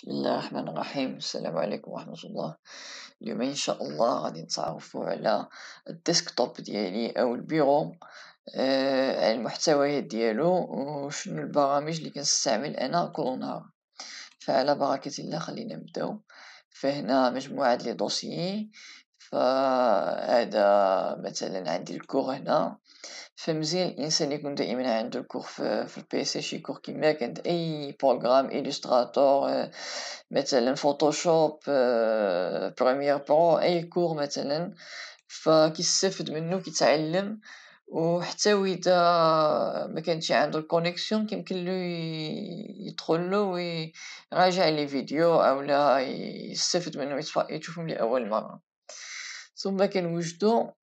بسم الله الرحمن الرحيم السلام عليكم ورحمة الله اليوم إن شاء الله غادي نتعرفوا على الديسكتوب ديالي أو البيرو آه على المحتويات ديالو وشنو البرامج اللي كنستعمل أنا كل نهار فعلى بركة الله خلينا نبداو فهنا مجموعة لي دوسيي فهذا مثلا عندي الكور هنا فمزيان الانسان يكون دائما عنده كور في البيسي شي كور كيما كانت اي بروغرام الستراتور آه، مثلا فوتوشوب بريمير برو اي كور مثلا فكيستافد منه كيتعلم وحتى ويدا ما كانش عنده الكونيكسيون كيمكن له يدخل له ويراجع لي فيديو اولا يستافد منهم يشوفهم لاول مره ثم كنوجدو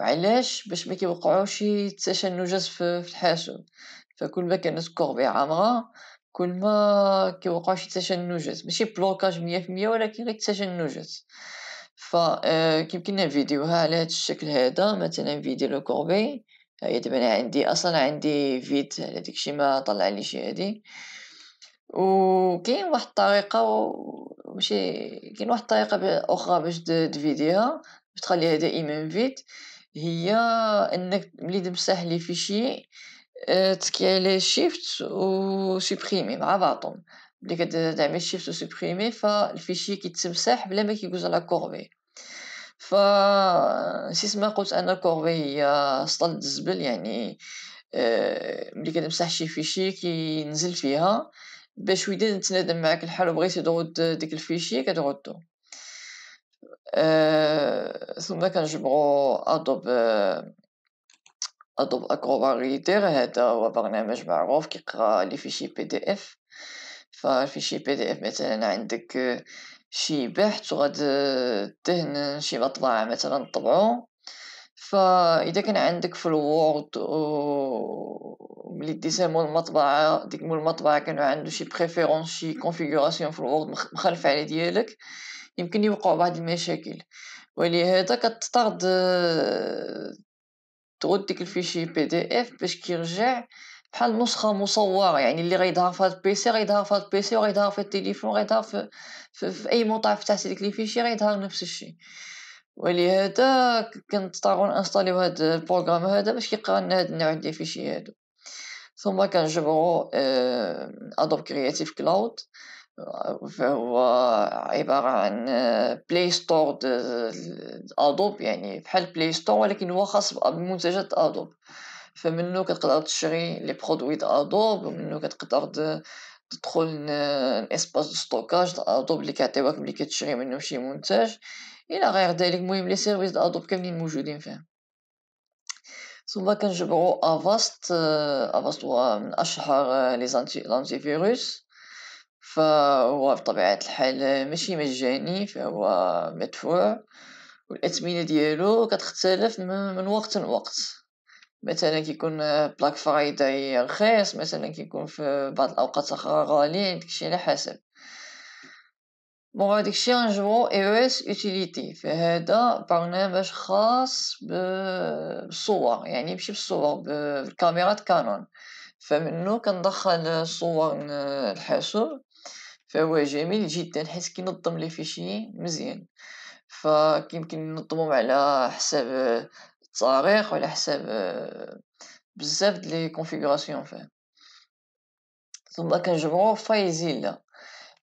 علاش باش ما كيوقعوش تشنجات في, الحاسوب فكل ما كانت كوربي عامره كل ما كيوقعوا شي تشنجات ماشي بلوكاج مية ولكن غير تشنجات ف آه، كيمكن ها على هذا الشكل هذا مثلا فيديو لو كوربي هي دابا انا عندي اصلا عندي فيد على داكشي ما طلع لي شي هادي وكاين واحد الطريقه ماشي كاين واحد الطريقه اخرى باش تفيديها باش تخليها دائما فيت فيد هي انك ملي تمسحلي في شيء آه، تكي على شيفت و سوبريمي مع بعضهم ملي كتعمل شيفت و سوبريمي فالفيشي كيتمسح بلا ما كيجوز على كوربي ف ما قلت انا كوربي هي سطل الزبل يعني آه، ملي كتمسح شي فيشي كينزل فيها باش ويدي نتنادم معاك الحال وبغيتي تغد ديك الفيشي كتغدو ثم كنجبرو ادوب ادوب اكروباريتير هذا هو برنامج معروف كيقرا لي فيشي بي دي اف فالفيشي بي دي اف مثلا عندك شي بحث وغاد دهن شي مطبعة مثلا طبعو فاذا كان عندك في الوورد ملي ديتها مول المطبعه ديك مول المطبعه كانو عندو شي بريفيرونس شي كونفيغوراسيون في الوورد مخالفه على ديالك يمكن يوقعوا بعض المشاكل ولهذا كتطرد تغد ديك الفيشي بي دي اف باش كيرجع بحال نسخه مصوره يعني اللي غيظهر في هاد البيسي غيظهر في هاد البيسي وغيظهر في التليفون غيظهر في, في, في اي موطع تحت ديك الفيشي غيظهر نفس الشيء ولهذا كنضطروا انستاليو هاد البروغرام هذا باش كيقرا لنا هاد النوع ديال الفيشي هادو ثم كنجبرو ادوب كرياتيف كلاود فهو عبارة عن بلاي ستور ادوب يعني بحال بلاي ستور ولكن هو خاص بمنتجات ادوب فمنو كتقدر تشري لي برودوي د ادوب ومنو كتقدر تدخل اسباس دو ستوكاج د ادوب اللي كيعطيوك ملي كتشري منو شي منتج الى غير ذلك المهم لي سيرفيس د ادوب كاملين موجودين فيه ثم كنجبرو افاست افاست هو من اشهر لي لانتي فيروس فهو بطبيعة الحال ماشي مجاني فهو مدفوع والأثمنة ديالو كتختلف من وقت لوقت مثلا كيكون بلاك فرايداي رخيص مثلا كيكون في بعض الأوقات أخرى غالي داكشي على حسب بون داكشي غنجبرو اي اس يوتيليتي فهذا برنامج خاص بالصور يعني ماشي بالصور بالكاميرات كانون فمنو كندخل صور الحاسوب فهو جميل جدا حيث كينظم لي فيشيين مزيان فكيمكن ينظمهم على حساب آه، التاريخ وعلى حساب آه، بزاف ديال لي كونفيغوراسيون فيه ثم كنجمعو فايزيلا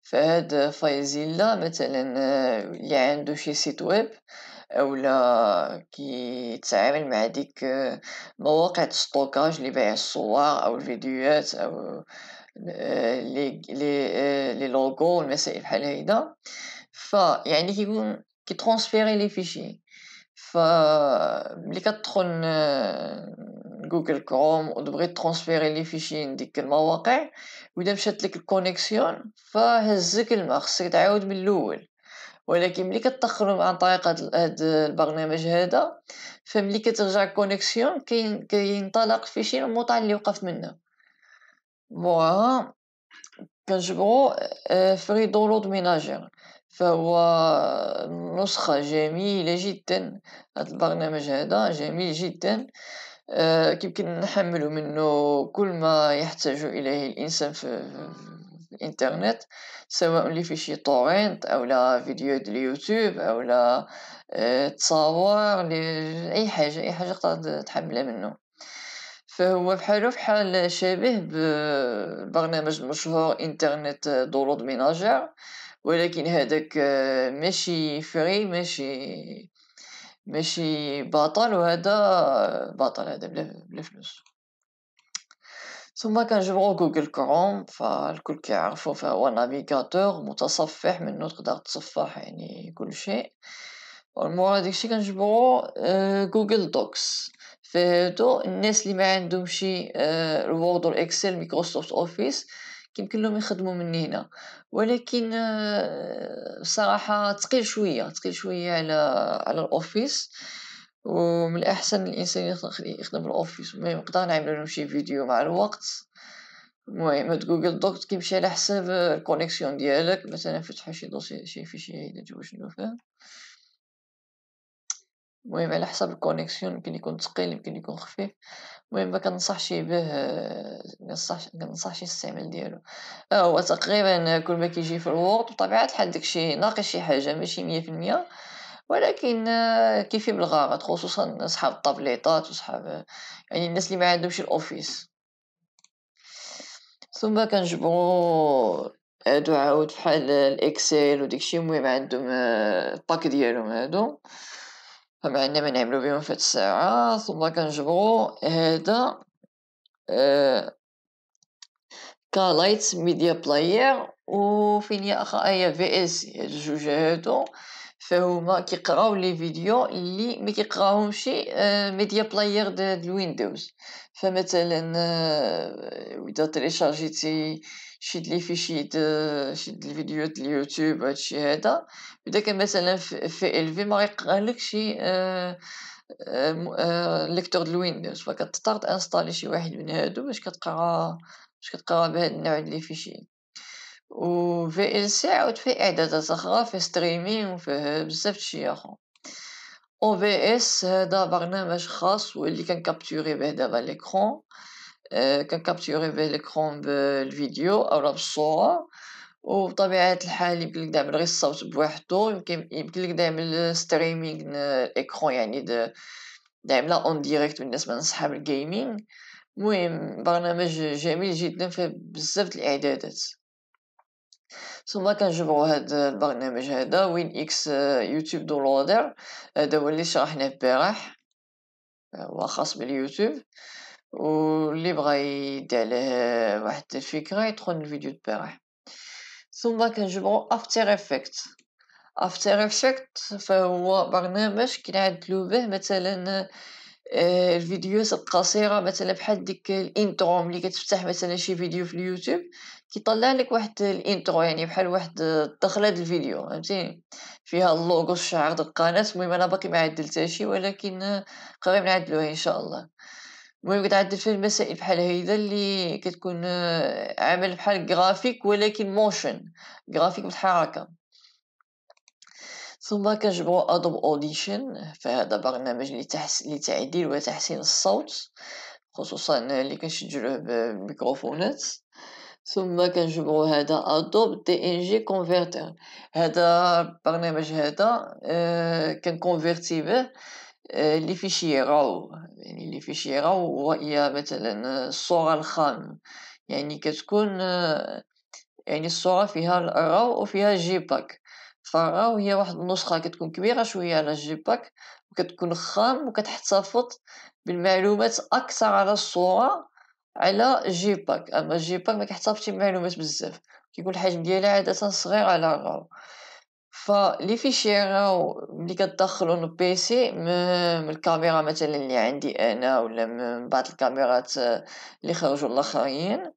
فهاد آه، فايزيلا مثلا اللي عنده شي سيت ويب اولا كيتعامل مع ديك مواقع ستوكاج اللي بيع الصور او الفيديوهات او لي لي لي لوغو والمسائل بحال هيدا يعني كيكون كي كيترونسفيري لي فيشي ف ملي كتدخل جوجل كروم وتبغي ترونسفيري لي فيشي ديك المواقع و مشات لك الكونيكسيون فهزك الماء خصك تعاود من الاول ولكن ملي كتدخلهم عن طريق هاد البرنامج هذا فملي كترجع الكونيكسيون كينطلق فيشي من اللي وقف منه المهم كنجبرو فريدو لود ميناجير فهو نسخة جميلة جدا هاد البرنامج هذا جميل جدا كيمكن نحملو منو كل ما يحتاج اليه الانسان في الانترنت سواء في شي تورنت او لا فيديو ديال اليوتيوب او لا تصاور اي حاجه اي حاجه تقدر تحملها منو فهو بحالو بحال شبيه ببرنامج المشهور انترنت دولود ميناجير ولكن هذاك ماشي فري ماشي ماشي بطل وهذا بطل هذا بلا بلا فلوس ثم كنجبرو جوجل كروم فالكل كيعرفو فهو نافيغاتور متصفح منو تقدر تصفح يعني كل شيء والمورا داكشي كنجبرو جوجل آه، دوكس فهادو الناس اللي ما شي الوورد والاكسل مايكروسوفت اوفيس يمكن لهم يخدموا من هنا ولكن آه، بصراحه ثقيل شويه ثقيل شويه على على الاوفيس ومن الاحسن الانسان يخدم الاوفيس ما نقدر نعمل لهم شي فيديو مع الوقت المهم جوجل دوكت كيمشي على حساب الكونيكسيون ديالك مثلا فتح شي دوسي شي في شي حاجه شنو فيه المهم على حسب الكونيكسيون يمكن يكون ثقيل يمكن يكون خفيف المهم ما كنصحش به كنصحش كنصحش الاستعمال ديالو اه هو تقريبا كل ما كيجي في الوورد بطبيعه الحال داكشي ناقص شي حاجه ماشي مية في المية ولكن آه، كيفي بالغرض خصوصا اصحاب الطابليطات وصحاب يعني الناس اللي ما عندهمش الاوفيس ثم كنجبرو هادو عاود فحال الاكسل وديكشي المهم عندهم آه، الباك ديالهم هادو طبعا عندنا ما نعملو بيهم في هاد الساعة ثم كنجبرو هدا آه، كلايت ميديا بلاير وفين يا اخا ايا آه، في اس هاد الجوج هادو فهما كيقراو لي فيديو اللي ما كيقراهمش آه، ميديا بلاير ديال الويندوز فمثلا اذا تيليشارجيتي شي تليفي شي شي ديال اليوتيوب هادشي هذا بدا كان مثلا في ال في ما شي ليكتور ديال ويندوز فكتضطر تانستالي شي واحد من هادو باش كتقرا باش كتقرا بهاد النوع ديال فيشي و في ال سي عاود فيه اعدادات اخرى فيه ستريمينغ وفي بزاف دشي اخر او بي اس هذا برنامج خاص واللي كنكابتوري به دابا ليكرون آه، كنكابتيوري به ليكرون بالفيديو او بالصوره وبطبيعه الحال يمكن لك داعم غير الصوت بوحدو يمكن يمكن لك داعم ستريمينغ ايكرون يعني داعم لا اون ديريكت بالنسبه لصحاب الجيمنج المهم برنامج جميل جدا فيه بزاف الاعدادات ثم كنجبروا هذا البرنامج هذا وين اكس آه، يوتيوب دولودر هذا هو اللي شرحناه البارح آه، هو خاص باليوتيوب واللي بغى يدي عليه واحد الفكره يدخل الفيديو البارح ثم كنجبرو افتر افكت افتر افكت فهو برنامج كنعدلو به مثلا الفيديوهات القصيره مثلا بحال ديك الانترو ملي كتفتح مثلا شي فيديو في اليوتيوب كيطلع لك واحد الانترو يعني بحال واحد الدخله ديال الفيديو فهمتيني فيها اللوغو الشعار ديال القناه المهم انا باقي ما عدلتها شي ولكن قريب نعدلوه ان شاء الله المهم كتعدل فيه المسائل بحال هيدا اللي كتكون آه، عمل بحال جرافيك ولكن موشن جرافيك بالحركه ثم كنجبرو ادوب اوديشن فهذا برنامج لتحس... لتعديل وتحسين الصوت خصوصا اللي كنسجلوه بالميكروفونات ثم كنجبرو هذا ادوب دي ان جي كونفرتر هذا البرنامج هذا كنكونفرتي آه، كنكونفيرتي به آه، لي غاو يعني لي فيشيراو وهي مثلا الصورة الخام يعني كتكون آه، يعني الصورة فيها الراو وفيها جي باك فالراو هي واحد النسخة كتكون كبيرة شوية على الجي باك وكتكون خام وكتحتفظ بالمعلومات أكثر على الصورة على جي باك أما جي باك ما كيحتفظش بالمعلومات بزاف كيكون الحجم ديالها عادة صغير على الراو فلي فيشيرة ملي كتدخلو البيسي من الكاميرا مثلا اللي عندي انا ولا من بعض الكاميرات آه، اللي خرجوا الاخرين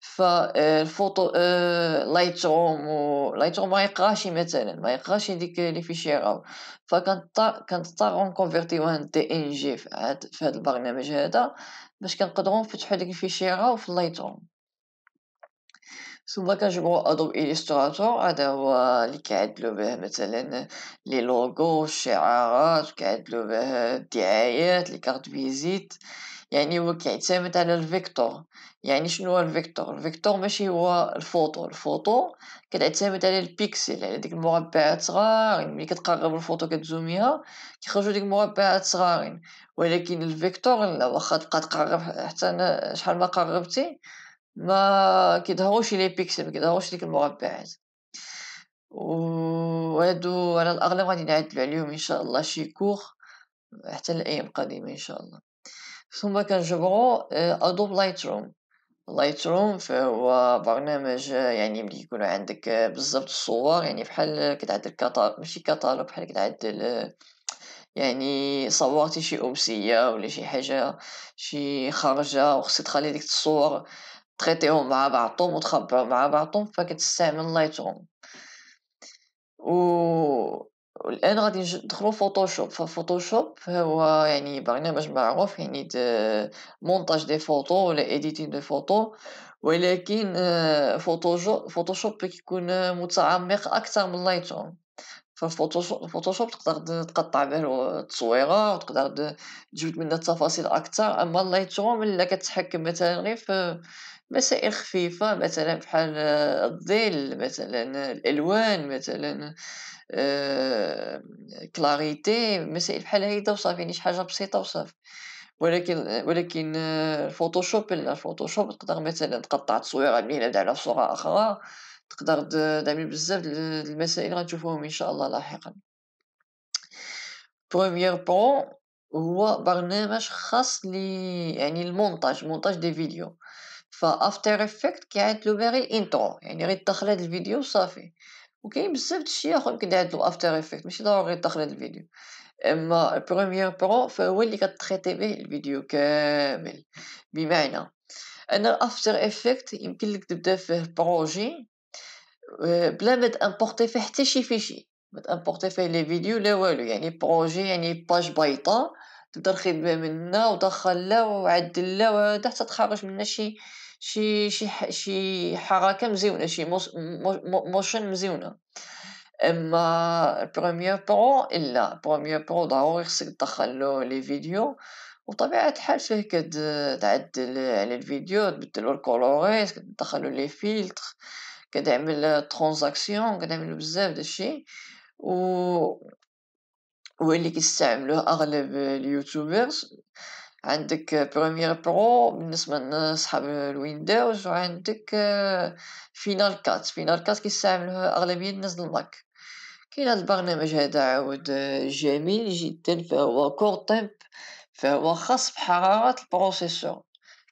فالفوتو آه، روم آه، و روم ما يقراش مثلا ما يقراش ديك لي فيشي فيشيرا فكنضطر كنضطر نكونفيرتيوها دي ان جي في هاد البرنامج هذا باش كنقدروا نفتحوا ديك الفيشيرا في روم ثم كنجمعو ادوب إليستراتور هذا هو اللي كيعدلو به مثلا لي لوغو الشعارات كيعدلو به الدعايات لي كارت فيزيت يعني هو كيعتمد على الفيكتور يعني شنو هو الفيكتور الفيكتور ماشي هو الفوتو الفوتو كتعتمد على البيكسل على ديك المربعات صغارين ملي كتقرب الفوتو كتزوميها كيخرجوا ديك المربعات صغارين ولكن الفيكتور لا واخا تبقى تقرب حتى شحال ما قربتي ما كيظهروش لي بيكسل ما كيظهروش ديك المربعات وهادو على الاغلب غادي نعدلو عليهم ان شاء الله شي كور حتى الايام القادمه ان شاء الله ثم كنجبرو آه، ادوب لايت روم لايت روم فهو برنامج آه، يعني ملي يكون عندك آه، بزاف الصور يعني بحال كتعدل كتالوج ماشي كتالوج بحال كتعدل يعني صورتي شي امسيه ولا شي حاجه شي خرجه وخصك تخلي ديك الصور تخيطيهم مع بعضهم وتخبروا مع بعضهم فكتستعمل لايت روم و الان غادي ندخلو فوتوشوب ففوتوشوب هو يعني برنامج معروف يعني د مونتاج دي فوتو ولا اديتين دي فوتو ولكن فوتوشوب فوتوشوب كيكون متعمق اكثر من لايتروم فالفوتوشوب تقدر تقطع به التصويره وتقدر تجيب منها التفاصيل اكثر اما اللايتروم الا كتحكم مثلا غير في مسائل خفيفة مثلا بحال آه، الظل مثلا آه، الألوان مثلا آه، كلاريتي مسائل بحال هيدا وصافي يعني شي حاجة بسيطة وصافي ولكن ولكن الفوتوشوب لا الفوتوشوب تقدر مثلا تقطع تصويره من على صورة أخرى تقدر تعمل بزاف المسائل غنشوفوهم إن شاء الله لاحقا بروميير بون هو برنامج خاص لي يعني المونتاج مونتاج دي فيديو فافتر افكت كيعيط له باغي الانترو يعني غير تدخل هاد الفيديو صافي وكاين بزاف دشي اخر كيدعاد له افتر افكت ماشي ضروري تدخل هاد الفيديو اما بروميير برو فهو اللي كتخيطي به الفيديو كامل بمعنى ان الافتر افكت يمكن لك تبدا فيه بروجي آه، بلا ما تامبورتي فيه حتى شي فيشي ما تامبورتي فيه لي فيديو لا والو يعني بروجي يعني باج بيضاء تبدا الخدمه منا ودخل لا وعدل لا وهذا حتى تخرج منا شي شي شي شي حركه مزيونه شي موشن مزيونه اما بروميير برو الا بروميير برو ضروري خصك تدخل له لي فيديو وطبيعة الحال فيه كد تعدل على الفيديو تبدلو الكولوريس كتدخلو لي فيلتر كتعمل ترانزاكسيون كتعمل بزاف داشي و واللي كيستعملوه اغلب اليوتيوبرز عندك بروميير برو بالنسبه لصحاب الويندوز وعندك فينال كات فينال كات كيستعملوه اغلبيه الناس الماك كاين هذا البرنامج هذا عاود آه، جميل جدا فهو كور تيمب فهو خاص بحراره البروسيسور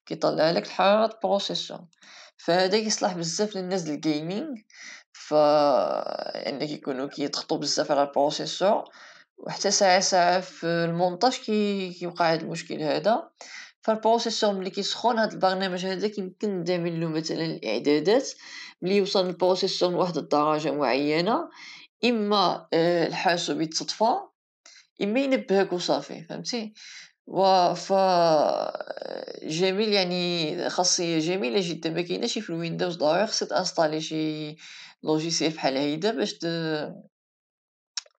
كيطلع لك حراره البروسيسور فهذا يصلح بزاف للناس الجيمنج ف انك يعني يكونوا كيضغطوا بزاف على البروسيسور وحتى ساعة ساعة في المونتاج كي كيوقع هاد المشكل هذا فالبروسيسور ملي كيسخن هاد البرنامج هذا كيمكن دامل له مثلا الاعدادات ملي يوصل البروسيسور لواحد الدرجة معينة اما آه، الحاسوب يتصطفى اما ينبهك وصافي فهمتي و ف آه، جميل يعني خاصية جميلة جدا ما كايناش في الويندوز ضروري خصك تانستالي شي لوجيسيال بحال هيدا باش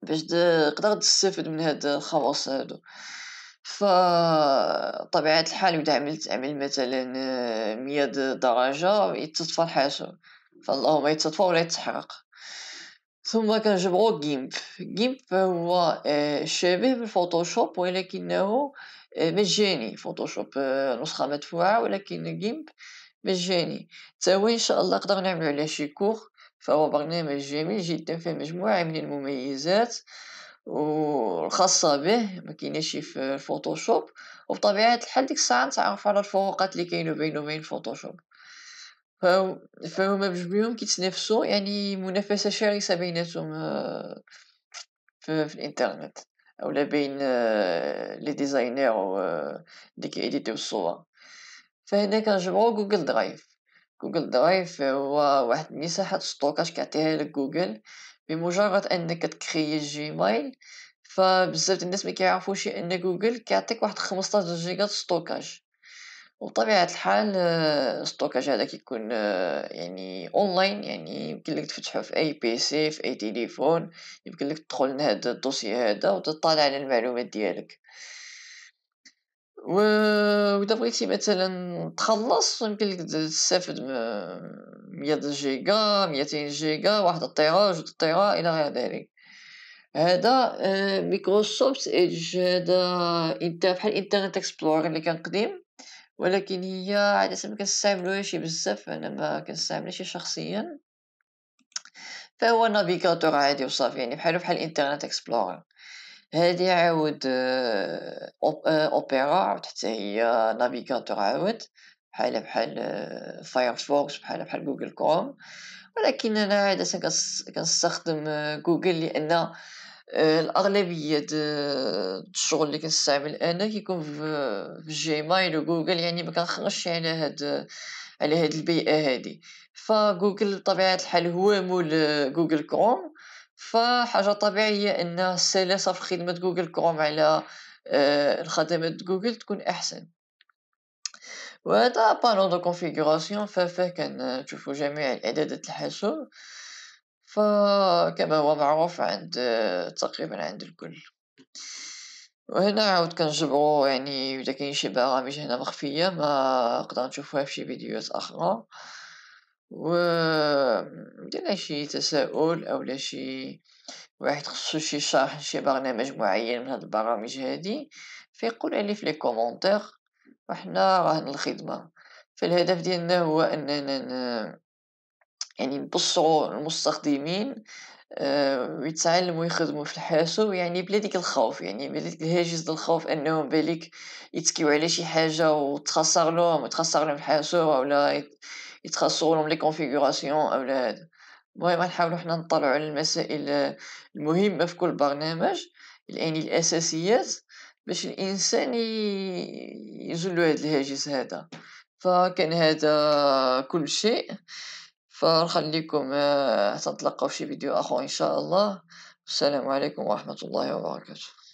باش تقدر تستافد من هاد الخواص هادو فطبيعة الحال إذا عملت عمل مثلا مية درجة يتصفى الحاسوب فاللهم يتصفى ولا يتحرق ثم كنجبرو جيمب جيمب هو آه، شبيه بالفوتوشوب ولكنه آه، مجاني فوتوشوب آه، نسخة مدفوعة ولكن جيمب مجاني توا ان شاء الله نقدر نعملو عليه شي كور فهو برنامج جميل جدا فيه مجموعة من المميزات والخاصة به ما كاينش في الفوتوشوب وبطبيعة الحال ديك الساعة نتعرف على الفروقات اللي كاينو بينو وبين الفوتوشوب فهما بجوج بيهم كيتنافسوا يعني منافسة شرسة بيناتهم آه، في, في الانترنت اولا بين آه، لي ديزاينر اللي آه، كيديتو الصور فهنا كنجبرو جوجل درايف جوجل درايف هو واحد مساحة ستوكاج كيعطيها لك جوجل بمجرد انك تكري جيميل فبزاف ديال الناس ما كيعرفوش ان جوجل كيعطيك واحد 15 جيجا ستوكاج وبطبيعه الحال آه، ستوكاج هذا كيكون آه، يعني اونلاين يعني يمكن لك تفتحه في اي بي سي في اي تيليفون يمكن لك تدخل لهذا الدوسي هذا وتطالع على المعلومات ديالك و واذا بغيتي مثلا تخلص يمكن لك تستافد مية جيجا ميتين جيجا واحد الطيرا جوج الطيرا الى غير ذلك هذا آه، مايكروسوفت ايدج هذا انت بحال انترنت اكسبلور اللي كان قديم ولكن هي عادة ما كنستعملوهاش بزاف انا ما كنستعملهاش شخصيا فهو نافيغاتور عادي وصافي يعني بحالو بحال انترنت اكسبلور هادي عاود آه، اوبيرا آه، عاود حتى هي نافيغاتور عاود بحال بحال فايرفوكس آه، بحال بحال جوجل كروم ولكن انا عاده كنستخدم جوجل لان الاغلبيه الشغل اللي كنستعمل انا كيكون في جيمايل وجوجل يعني ما كنخرجش يعني على هاد على هاد البيئه هادي فجوجل بطبيعه الحال هو مول جوجل كروم فحاجه طبيعيه ان السلاسه في خدمه جوجل كروم على آه، الخدمات جوجل تكون احسن وهذا بانو دو كونفيغوراسيون ففيه كنشوفو جميع الاعدادات الحاسوب فكما هو معروف عند تقريبا عند الكل وهنا عاود كنجبرو يعني اذا كاين شي برامج هنا مخفيه ما نقدر نشوفوها في شي فيديوهات اخرى وديرنا شي تساؤل اولا شي واحد خصو شي شرح شي برنامج معين من هاد البرامج هادي فيقول لي في لي كومونتير وحنا راهن الخدمه فالهدف ديالنا هو اننا ن... يعني نبصروا المستخدمين آه، ويتعلموا يخدموا في الحاسوب يعني بلا ديك الخوف يعني بلا ديك الهاجس ديال الخوف انهم بالك يتكيو على شي حاجه وتخسر لهم وتخسر لهم الحاسوب ولا يت... يتخصصوا لهم لي كونفيغوراسيون او هذا المهم نحاولوا حنا نطلعوا على المسائل المهمه في كل برنامج يعني الاساسيات باش الانسان يزلو هذا الهاجس هذا فكان هذا كل شيء فنخليكم آه، حتى نتلقاو في شي فيديو اخر ان شاء الله السلام عليكم ورحمه الله وبركاته